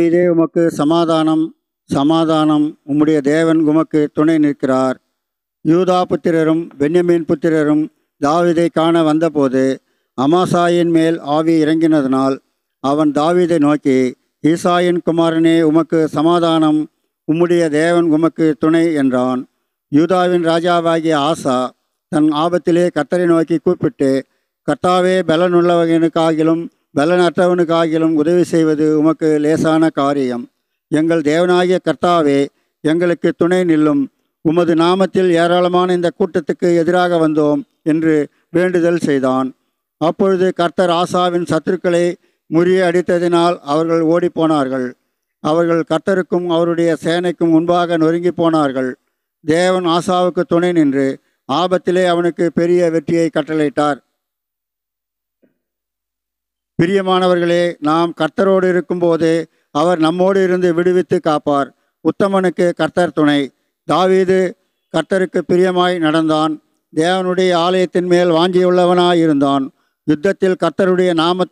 இதே உமக்கு சமாதானம் சமாதானம் உம்முடைய தேவன் உமக்கு துணை நிற்கிறார் யூதா புத்திரரும் பென்யமீன் புத்திரரும் தாவிதை காண வந்தபோது அமாசாயின் மேல் ஆவி இறங்கினதனால் அவன் தாவிதை நோக்கி ஈசாயின் குமாரனே உமக்கு சமாதானம் உம்முடைய தேவன் உமக்கு துணை என்றான் யூதாவின் ராஜாவாகிய ஆசா தன் ஆபத்திலே கத்தரை நோக்கி கூப்பிட்டு கர்த்தாவே பலனுள்ளவனுக்காகிலும் பலனற்றவனுக்கு ஆகிலும் உதவி செய்வது உமக்கு லேசான காரியம் எங்கள் தேவனாகிய கர்த்தாவே எங்களுக்கு துணை நில்லும் உமது நாமத்தில் ஏராளமான இந்த கூட்டத்துக்கு எதிராக வந்தோம் என்று வேண்டுதல் செய்தான் அப்பொழுது கர்த்தர் ஆசாவின் சத்துருக்களை முறிய அடித்ததினால் அவர்கள் ஓடிப்போனார்கள் அவர்கள் கர்த்தருக்கும் அவருடைய சேனைக்கும் முன்பாக நொறுங்கி போனார்கள் தேவன் ஆசாவுக்கு துணை நின்று ஆபத்திலே அவனுக்கு பெரிய வெற்றியை கட்டளையிட்டார் பிரியமானவர்களே நாம் கர்த்தரோடு இருக்கும்போது அவர் நம்மோடு இருந்து விடுவித்து காப்பார் உத்தமனுக்கு கர்த்தர் துணை தாவீது கர்த்தருக்கு பிரியமாய் நடந்தான் தேவனுடைய ஆலயத்தின் மேல் வாஞ்சியுள்ளவனாய் இருந்தான் யுத்தத்தில் கர்த்தருடைய நாமத்தை